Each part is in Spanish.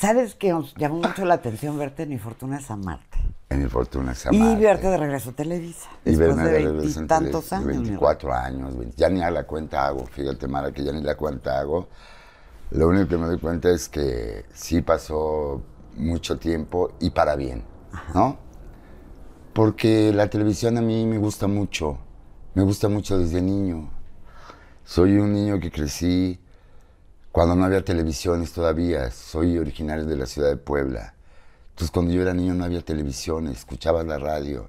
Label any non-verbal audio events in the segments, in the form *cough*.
¿Sabes qué nos llamó mucho la atención verte en Fortuna es amarte? En Fortuna es amarte. Y verte de regreso a Televisa. Y verme de, regreso tantos años. 24 años, ya ni a la cuenta hago, fíjate Mara, que ya ni la cuenta hago. Lo único que me doy cuenta es que sí pasó mucho tiempo y para bien, ¿no? Porque la televisión a mí me gusta mucho, me gusta mucho desde niño. Soy un niño que crecí cuando no había televisiones todavía. Soy originario de la ciudad de Puebla. Entonces cuando yo era niño no había televisión, escuchaba la radio.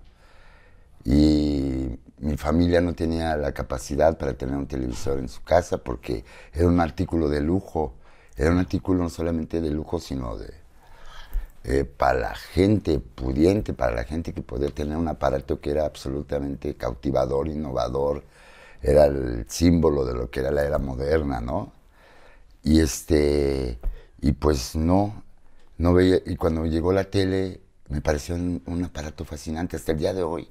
Y mi familia no tenía la capacidad para tener un televisor en su casa porque era un artículo de lujo. Era un artículo no solamente de lujo, sino de eh, para la gente pudiente, para la gente que podía tener un aparato que era absolutamente cautivador, innovador. Era el símbolo de lo que era la era moderna, ¿no? Y este, y pues no, no veía, y cuando llegó la tele me pareció un, aparato fascinante hasta el día de hoy.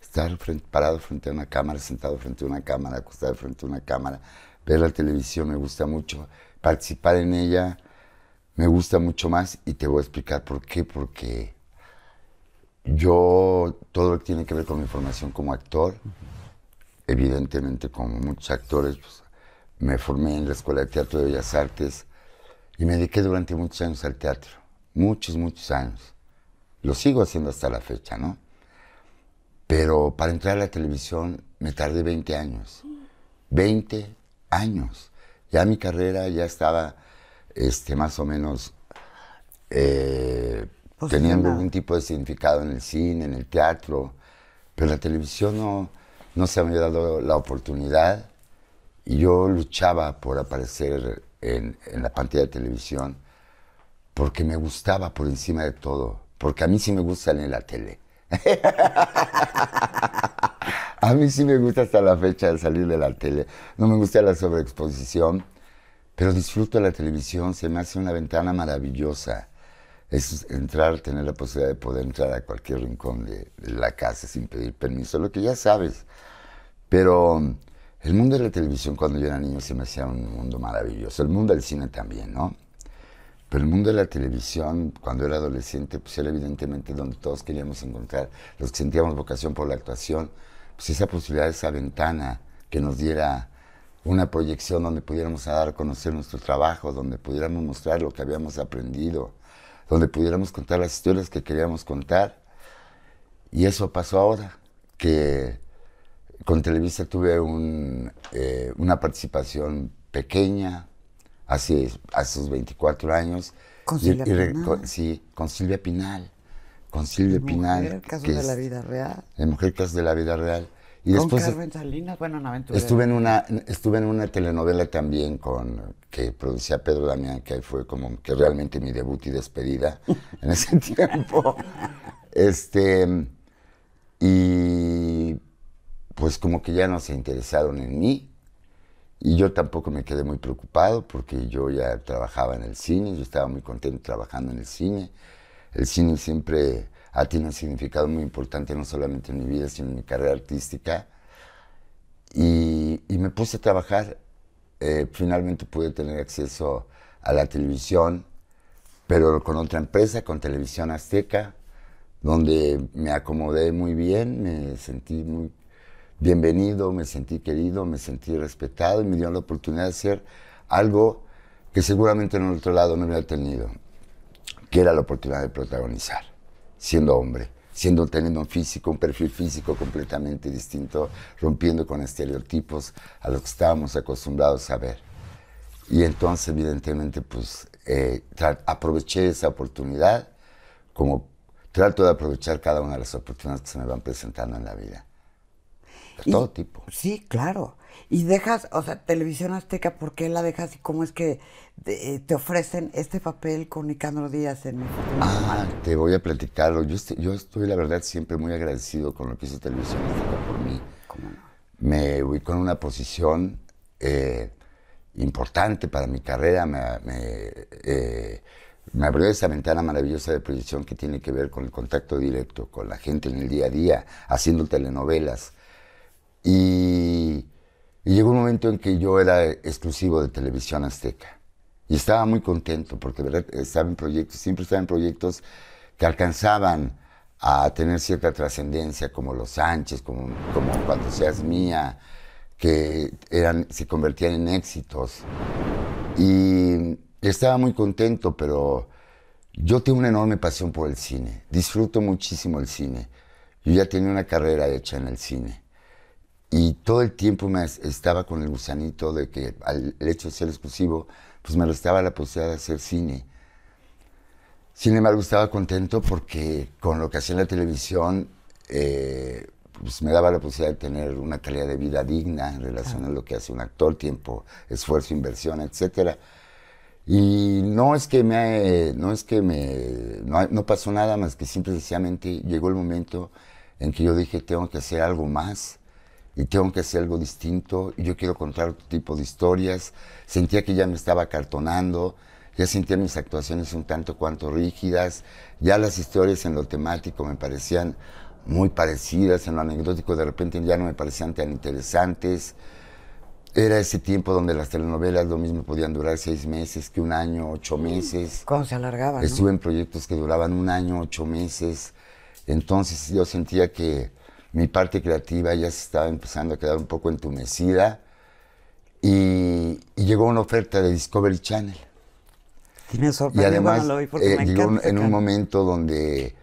Estar parado frente a una cámara, sentado frente a una cámara, acostado frente a una cámara, ver la televisión me gusta mucho, participar en ella me gusta mucho más y te voy a explicar por qué, porque yo todo lo que tiene que ver con mi formación como actor, evidentemente como muchos actores, pues, me formé en la Escuela de Teatro de Bellas Artes y me dediqué durante muchos años al teatro, muchos, muchos años. Lo sigo haciendo hasta la fecha, ¿no? Pero para entrar a la televisión me tardé 20 años. 20 años. Ya mi carrera ya estaba este, más o menos eh, teniendo algún tipo de significado en el cine, en el teatro, pero la televisión no, no se me había dado la oportunidad y yo luchaba por aparecer en, la pantalla de televisión porque me gustaba por encima de todo, porque a mí sí me gusta salir en la tele. *laughs* a mí sí me gusta hasta la fecha de salir de la tele. No me gusta la sobreexposición, pero disfruto la televisión, se me hace una ventana maravillosa. Es entrar, tener la posibilidad de poder entrar a cualquier rincón de, de la casa sin pedir permiso, lo que ya sabes. Pero el mundo de la televisión cuando yo era niño se me hacía un mundo maravilloso. El mundo del cine también, ¿no? Pero el mundo de la televisión, cuando era adolescente, pues era evidentemente donde todos queríamos encontrar, los que sentíamos vocación por la actuación, pues esa posibilidad, esa ventana que nos diera una proyección donde pudiéramos dar a conocer nuestro trabajo, donde pudiéramos mostrar lo que habíamos aprendido, donde pudiéramos contar las historias que queríamos contar. Y eso pasó ahora, que con Televisa tuve eh, una participación pequeña hace, sus 24 años. ¿Con Silvia Pinal? sí, con Silvia Pinal. Con Silvia Pinal. Mujer caso de la vida real. En mujer Caso de la vida real. con después, Carmen Salinas, bueno, una aventura. Estuve en una, estuve en una telenovela también con que producía Pedro Damián, que fue como que realmente mi debut y despedida en ese *laughs* tiempo. *laughs* este y pues como que ya no se interesaron en mí. Y yo tampoco me quedé muy preocupado porque yo ya trabajaba en el cine, yo estaba muy contento trabajando en el cine. El cine siempre ha tenido un significado muy importante, no solamente en mi vida, sino en mi carrera artística. Y, me puse a trabajar. Eh, finalmente pude tener acceso a la televisión, pero con otra empresa, con Televisión Azteca, donde me acomodé muy bien, me sentí muy bienvenido, me sentí querido, me sentí respetado y me dieron la oportunidad de hacer algo que seguramente en otro lado no hubiera tenido, que era la oportunidad de protagonizar, siendo hombre, siendo teniendo un físico, un perfil físico completamente distinto, rompiendo con estereotipos a los que estábamos acostumbrados a ver. Y entonces, evidentemente, pues eh, aproveché esa oportunidad como trato de aprovechar cada una de las oportunidades que se me van presentando en la vida todo tipo. Sí, claro. Y dejas, o sea, Televisión Azteca, ¿por qué la dejas y cómo es que eh, te ofrecen este papel con Nicandro Díaz en Ah, te voy a platicarlo. Yo, estoy, la verdad, siempre muy agradecido con lo que hizo Televisión Azteca por mí. ¿Cómo no? Me ubicó en una posición eh, importante para mi carrera. Me, me, eh, me abrió esa ventana maravillosa de proyección que tiene que ver con el contacto directo, con la gente en el día a día, haciendo telenovelas y, llegó un momento en que yo era exclusivo de Televisión Azteca. Y estaba muy contento porque ¿verdad? estaba proyectos, siempre estaba en proyectos que alcanzaban a tener cierta trascendencia, como Los Sánchez, como, como Cuando Seas Mía, que eran, se convertían en éxitos. Y estaba muy contento, pero yo tengo una enorme pasión por el cine. Disfruto muchísimo el cine. Yo ya tenía una carrera hecha en el cine. Y todo el tiempo me estaba con el gusanito de que al hecho de ser exclusivo, pues me restaba la posibilidad de hacer cine. Sin embargo, estaba contento porque con lo que hacía en la televisión, eh, pues me daba la posibilidad de tener una calidad de vida digna en relación a lo que hace un actor, tiempo, esfuerzo, inversión, etc. Y no es que me, no es que me, no, no pasó nada más que simplemente llegó el momento en que yo dije, tengo que hacer algo más y tengo que hacer algo distinto y yo quiero contar otro tipo de historias. Sentía que ya me estaba cartonando, ya sentía mis actuaciones un tanto cuanto rígidas, ya las historias en lo temático me parecían muy parecidas, en lo anecdótico de repente ya no me parecían tan interesantes. Era ese tiempo donde las telenovelas lo mismo podían durar seis meses que un año, ocho mm, meses. ¿Cómo se alargaban? Estuve en proyectos que duraban un año, ocho meses. Entonces yo sentía que mi parte creativa ya se estaba empezando a quedar un poco entumecida y, llegó una oferta de Discovery Channel. y además llegó eh, en un momento donde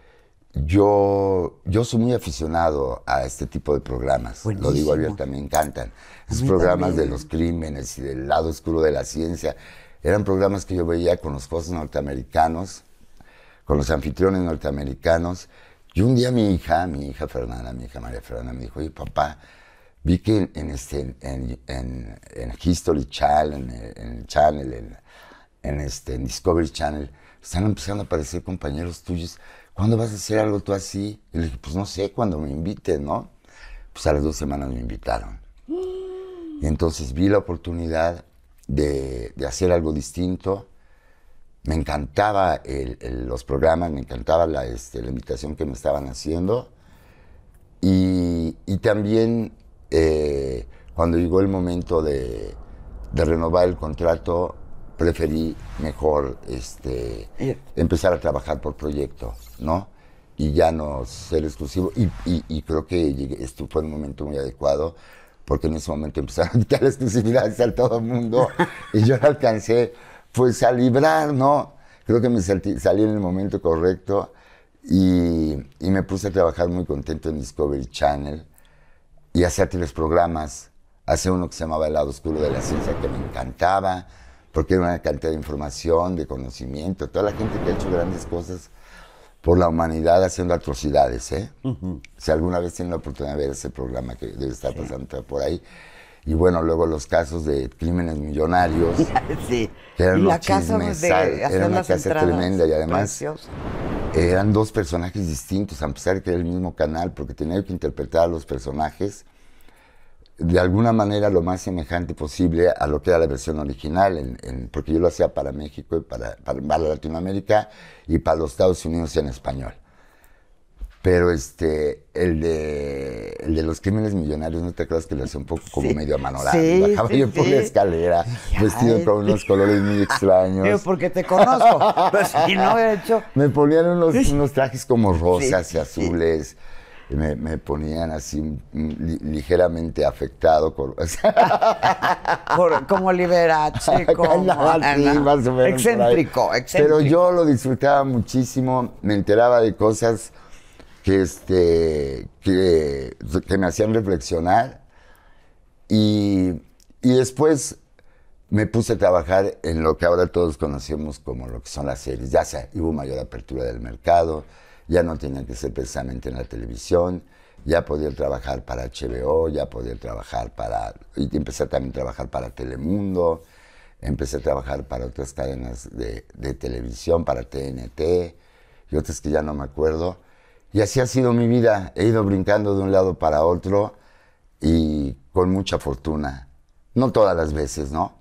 yo, yo soy muy aficionado a este tipo de programas, lo digo abierto. me encantan. Esos programas de los crímenes y del lado oscuro de la ciencia, eran programas que yo veía con los jueces norteamericanos, con los anfitriones norteamericanos, y un día mi hija, mi hija Fernanda, mi hija María Fernanda, me dijo, oye, papá, vi que en, este, en, History Channel, en, el Channel, en, este, Discovery Channel, están empezando a aparecer compañeros tuyos. ¿Cuándo vas a hacer algo tú así? Y le dije, pues no sé, cuando me inviten, ¿no? Pues a las dos semanas me invitaron. Mm. Y entonces vi la oportunidad de, de hacer algo distinto me encantaba los programas, me encantaba este, la, invitación que me estaban haciendo. Y, también eh, cuando llegó el momento de, renovar el contrato, preferí mejor este, empezar a trabajar por proyecto, ¿no? Y ya no ser exclusivo. Y, creo que fue un momento muy adecuado, porque en ese momento empezaron a quitar exclusividades a todo el mundo. *laughs* y yo no alcancé pues a librar, ¿no? Creo que me salí, en el momento correcto y, me puse a trabajar muy contento en Discovery Channel y hacía tres programas. Hace uno que se llamaba El lado oscuro de la ciencia que me encantaba porque era una cantidad de información, de conocimiento, toda la gente que ha hecho grandes cosas por la humanidad haciendo atrocidades, ¿eh? Si alguna vez tienen la oportunidad de ver ese programa que debe estar pasando por ahí, y bueno, luego los casos de crímenes millonarios. *laughs* eran y la de Era una casa tremenda y además eran dos personajes distintos, a pesar de que era el mismo canal, porque tenía que interpretar a los personajes de alguna manera lo más semejante posible a lo que era la versión original, porque yo lo hacía para México y para, para, para Latinoamérica y para los Estados Unidos en español. Pero este, el de, el de los crímenes millonarios, ¿no te acuerdas que lo hacía un poco como medio amanolado? Sí, Bajaba yo por la escalera, vestido con unos colores muy *laughs* extraños. Pero porque te conozco. y *laughs* no he hecho. Me ponían unos, unos trajes como rosas y azules. Me, ponían así mm, ligeramente afectado. por, *laughs* como liberache, como ah, excéntrico. Pero yo lo disfrutaba muchísimo, me enteraba de cosas que, este, que, que me hacían reflexionar. Y, después me puse a trabajar en lo que ahora todos conocemos como lo que son las series. Ya sea, hubo mayor apertura del mercado, ya no tenía que ser precisamente en la televisión, ya podía trabajar para HBO, ya podía trabajar para... Y empecé también a trabajar para Telemundo, empecé a trabajar para otras cadenas de, de televisión, para TNT y otras que ya no me acuerdo y así ha sido mi vida. He ido brincando de un lado para otro y con mucha fortuna. No todas las veces, ¿no?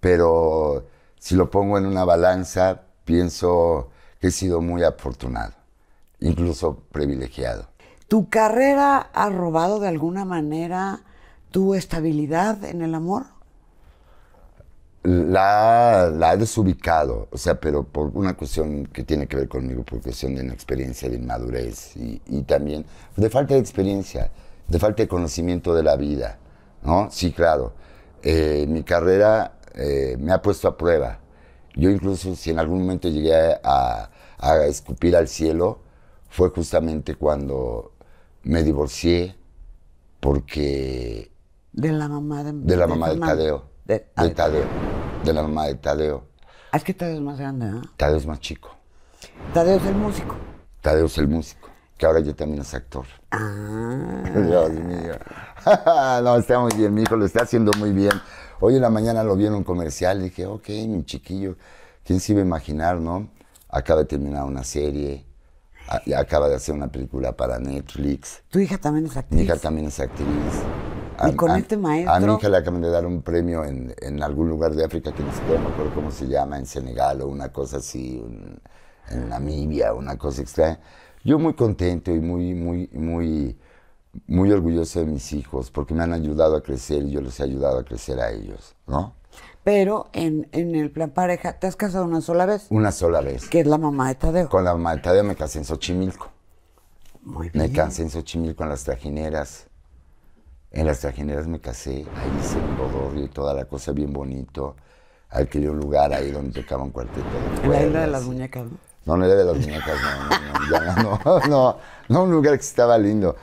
Pero si lo pongo en una balanza, pienso que he sido muy afortunado, incluso privilegiado. ¿Tu carrera ha robado de alguna manera tu estabilidad en el amor? la, la, desubicado, o sea, pero por una cuestión que tiene que ver conmigo, por cuestión de inexperiencia, de inmadurez y, también de falta de experiencia, de falta de conocimiento de la vida, ¿no? Sí, claro. Eh, mi carrera eh, me ha puesto a prueba. Yo incluso si en algún momento llegué a, escupir al cielo, fue justamente cuando me divorcié porque... De la mamá de... De la mamá de, de Tadeo. De la mamá de Tadeo. Es que Tadeo es más grande, ¿no? Tadeo es más chico. Tadeo es el músico. Tadeo es el músico, que ahora ya también es actor. Ah. *laughs* Dios mío. *laughs* no, está muy bien, mi hijo lo está haciendo muy bien. Hoy en la mañana lo vi en un comercial dije, ok, mi chiquillo, ¿quién se iba a imaginar, no? Acaba de terminar una serie, acaba de hacer una película para Netflix. ¿Tu hija también es actriz? Mi hija también es actriz y con este maestro. A mi hija le acaban de dar un premio en, en algún lugar de África que ni siquiera cómo se llama, en Senegal o una cosa así, en Namibia, una cosa extraña. Yo muy contento y muy, muy, muy, muy orgulloso de mis hijos porque me han ayudado a crecer y yo les he ayudado a crecer a ellos, ¿no? Pero en, el plan pareja, ¿te has casado una sola vez? Una sola vez. ¿Qué es la mamá de Tadeo. Con la mamá de Tadeo me casé en Xochimilco. Muy bien. Me casé en Xochimilco con las trajineras. En las trajineras me casé, ahí hice el y toda la cosa bien bonito. Alquilé un lugar ahí donde tocaba un cuarteto de En la isla de las muñecas, ¿no? No, era de las muñecas, no, *laughs* no, no, no, un lugar que estaba lindo.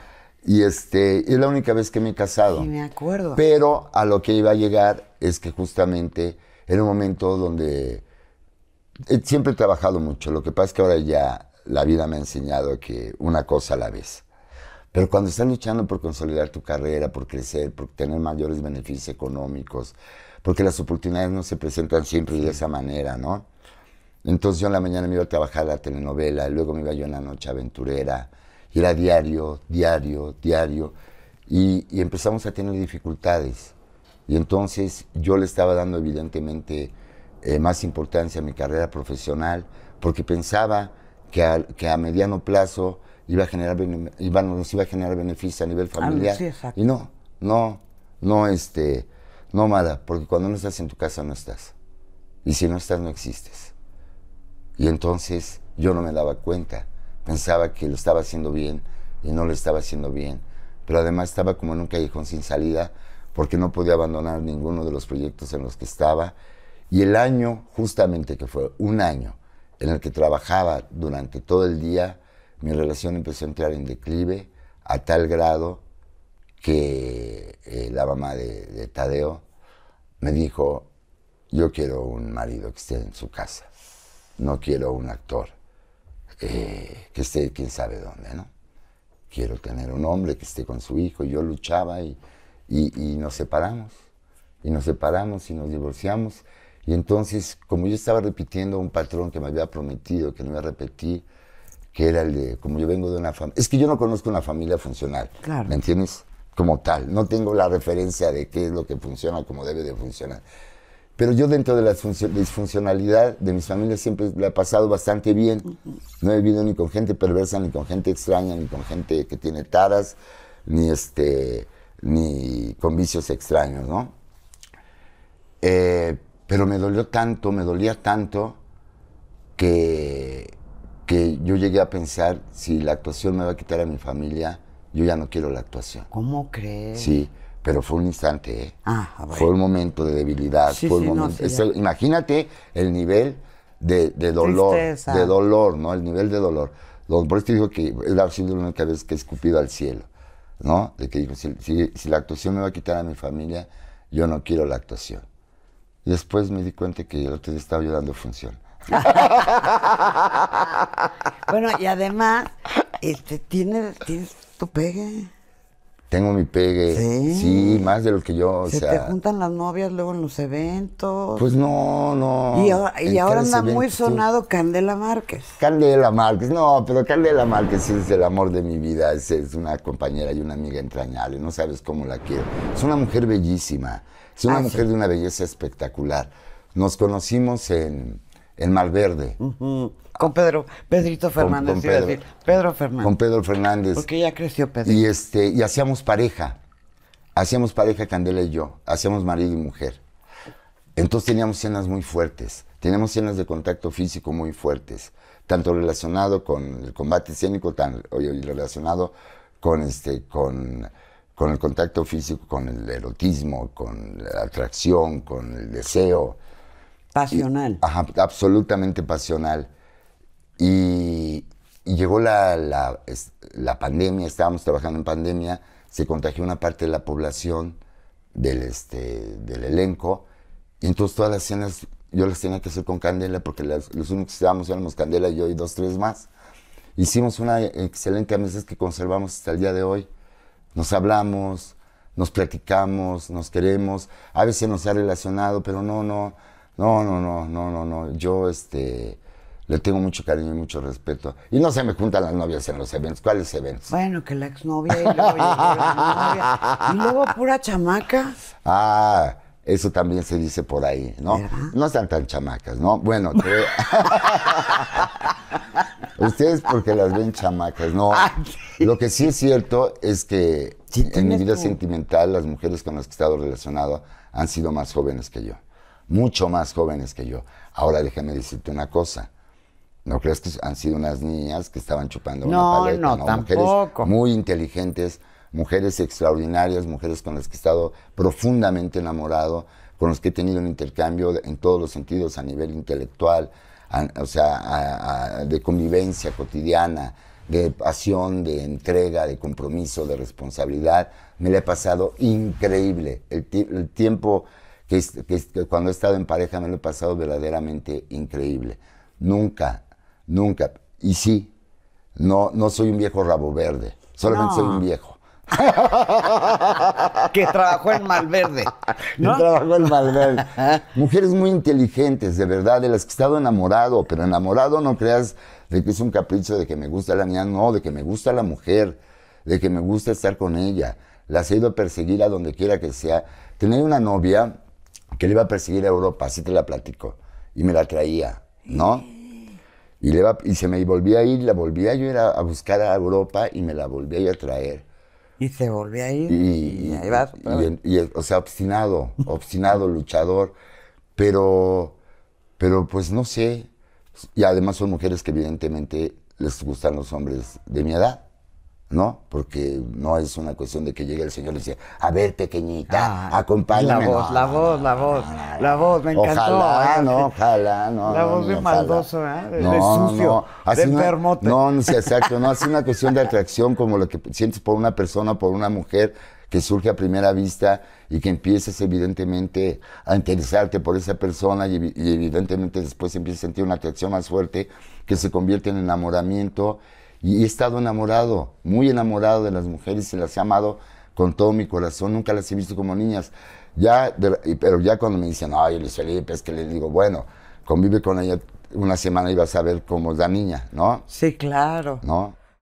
Y este, es la única vez que me he casado. Sí, me acuerdo. Pero a lo que iba a llegar es que justamente era un momento donde siempre he trabajado mucho. Lo que pasa es que ahora ya la vida me ha enseñado que una cosa a la vez. Pero cuando están luchando por consolidar tu carrera, por crecer, por tener mayores beneficios económicos, porque las oportunidades no se presentan siempre de esa manera, ¿no? Entonces yo en la mañana me iba a trabajar la telenovela, luego me iba yo en la noche aventurera, y era diario, diario, diario, y, empezamos a tener dificultades. Y entonces yo le estaba dando evidentemente eh, más importancia a mi carrera profesional, porque pensaba que a mediano plazo iba a generar iba, nos iba a generar beneficio a nivel ah, familiar. Y no, no, no, este, nómada, porque cuando no estás en tu casa no estás. Y si no estás, no existes. Y entonces yo no me daba cuenta. Pensaba que lo estaba haciendo bien y no lo estaba haciendo bien. Pero además estaba como en un callejón sin salida porque no podía abandonar ninguno de los proyectos en los que estaba. Y el año, justamente que fue un año en el que trabajaba durante todo el día, mi relación empezó a entrar en declive a tal grado que eh, la mamá de, Tadeo me dijo, yo quiero un marido que esté en su casa, no quiero un actor eh, que esté quién sabe dónde, ¿no? Quiero tener un hombre que esté con su hijo. yo luchaba y, y, nos separamos, y nos separamos y nos divorciamos. Y entonces, como yo estaba repitiendo un patrón que me había prometido que no me repetí que era el de, como yo vengo de una familia, es que yo no conozco una familia funcional, claro. ¿me entiendes? Como tal, no tengo la referencia de qué es lo que funciona, cómo debe de funcionar. Pero yo dentro de la disfuncionalidad de mis familias siempre la he pasado bastante bien. No he vivido ni con gente perversa, ni con gente extraña, ni con gente que tiene taras, ni, este, ni con vicios extraños, ¿no? Eh, pero me dolió tanto, me dolía tanto que que yo llegué a pensar, si la actuación me va a quitar a mi familia, yo ya no quiero la actuación. ¿Cómo crees? Sí, pero fue un instante, ¿eh? Ah, Fue un momento de debilidad, fue momento... imagínate el nivel de, dolor, de dolor, ¿no? El nivel de dolor. Don Boris dijo que era la única vez que he escupido al cielo, ¿no? De que dijo, si, la actuación me va a quitar a mi familia, yo no quiero la actuación. Después me di cuenta que yo te estaba ayudando dando función. *laughs* bueno, y además, este, tienes, tu pegue. Tengo mi pegue. Sí. más de lo que yo. te juntan las novias luego en los eventos. Pues no, no. Y ahora, anda muy sonado Candela Márquez. Candela Márquez, no, pero Candela Márquez es el amor de mi vida. Es, una compañera y una amiga entrañable. No sabes cómo la quiero. Es una mujer bellísima. Es una ah, mujer de una belleza espectacular. Nos conocimos en en Malverde. Verde. Con Pedro, Pedrito Fernández, con, Pedro, Pedro Fernández. Con Pedro Fernández. Porque ya creció Pedro. Y, este, y hacíamos pareja. Hacíamos pareja Candela y yo. Hacíamos marido y mujer. Entonces teníamos cenas muy fuertes. Teníamos cenas de contacto físico muy fuertes. Tanto relacionado con el combate escénico, tan relacionado con, este, con, con el contacto físico, con el erotismo, con la atracción, con el deseo Pasional. ajá, absolutamente pasional. Y, llegó la, la, pandemia, estábamos trabajando en pandemia, se contagió una parte de la población del, este, del elenco, y entonces todas las cenas yo las tenía que hacer con Candela, porque los únicos que estábamos éramos Candela, y yo y dos, tres más. Hicimos una excelente amistad que conservamos hasta el día de hoy. Nos hablamos, nos platicamos, nos queremos. A veces nos ha relacionado, pero no, no, no, no, no, no, no, no. Yo este, le tengo mucho cariño y mucho respeto. Y no se me juntan las novias en los eventos. ¿Cuáles eventos? Bueno, que la exnovia y la novia. Y luego pura chamaca. Ah, eso también se dice por ahí, ¿no? No están tan chamacas, ¿no? Bueno, *laughs* ustedes porque las ven chamacas, ¿no? Ah, lo que sí es cierto es que en mi vida sentimental las mujeres con las que he estado relacionado han sido más jóvenes que yo mucho más jóvenes que yo. Ahora déjame decirte una cosa. ¿No crees que han sido unas niñas que estaban chupando una paleta? No, no, Mujeres muy inteligentes, mujeres extraordinarias, mujeres con las que he estado profundamente enamorado, con las que he tenido un intercambio en todos los sentidos, a nivel intelectual, o sea, de convivencia cotidiana, de pasión, de entrega, de compromiso, de responsabilidad. Me la he pasado increíble. el tiempo que, cuando he estado en pareja me lo he pasado verdaderamente increíble. Nunca, nunca. Y sí, no, no soy un viejo rabo verde, solamente soy un viejo. que trabajó en Malverde. Que trabajó en Malverde. Mujeres muy inteligentes, de verdad, de las que he estado enamorado, pero enamorado no creas de que es un capricho de que me gusta la niña, no, de que me gusta la mujer, de que me gusta estar con ella. Las he ido a perseguir a donde quiera que sea. Tener una novia él iba a perseguir a Europa, así te la platico. Y me la traía, ¿no? Y, le y se me volvía a ir, la volvía yo a, a buscar a Europa y me la volvía a traer. Y se volvía a ir. Y, ahí y, o sea, obstinado, obstinado, luchador. Pero, pero pues no sé. Y además son mujeres que evidentemente les gustan los hombres de mi edad. ¿no? Porque no es una cuestión de que llegue el Señor y dice, a ver, pequeñita, ah, acompáñame. La voz, la voz, la voz, la voz, me encantó. Ojalá, ¿eh? no, ojalá, no. La voz de maldoso, ¿eh? De, sucio, de No, no, sí, exacto, no, es una cuestión de atracción como lo que sientes por una persona, por una mujer que surge a primera vista y que empiezas evidentemente a interesarte por esa persona y, y evidentemente después empiezas a sentir una atracción más fuerte que se convierte en enamoramiento y he estado enamorado, muy enamorado de las mujeres y las he amado con todo mi corazón. Nunca las he visto como niñas. Ya, pero ya cuando me dicen, ay, Luis Felipe, es que le digo, bueno, convive con ella una semana y vas a ver cómo es la niña, ¿no? Sí, claro. ¿No?